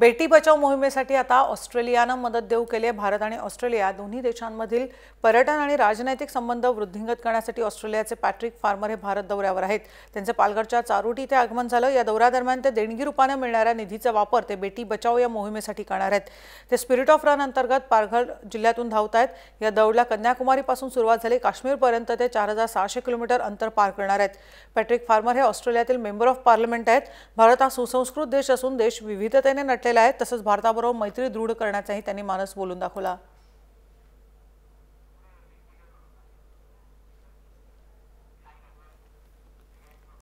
बेटी बचाव मोहिमेसाठी आता ऑस्ट्रेलियानं मदत देऊ केली आहे भारत आणि ऑस्ट्रेलिया दोन्ही देशांमधील पर्यटन आणि राजनैतिक संबंध वृद्धिंगत करण्यासाठी ऑस्ट्रेलियाचे पॅट्रिक फार्मर हे भारत दौऱ्यावर आहेत त्यांचे पालघरच्या चारोटी इथे आगमन झालं या दौऱ्यादरम्यान ते देणगी रूपाने मिळणाऱ्या निधीचा वापर ते बेटी बचाव या मोहिमेसाठी करणार आहेत ते स्पिरिट ऑफ रन अंतर्गत पालघर जिल्ह्यातून धावत आहेत या दौडला कन्याकुमारीपासून सुरुवात झाली काश्मीरपर्यंत ते चार हजार सहाशे किलोमीटर अंतर पार करणार आहेत पॅट्रिक फार्मर हे ऑस्ट्रेलियातील मेंबर ऑफ पार्लमेंट आहेत भारत हा सुसंस्कृत देश असून देश विविधतेने नट घेतलेला आहे तसंच भारताबरोबर मैत्री दृढ करण्याचाही त्यांनी मानस बोलून दाखवला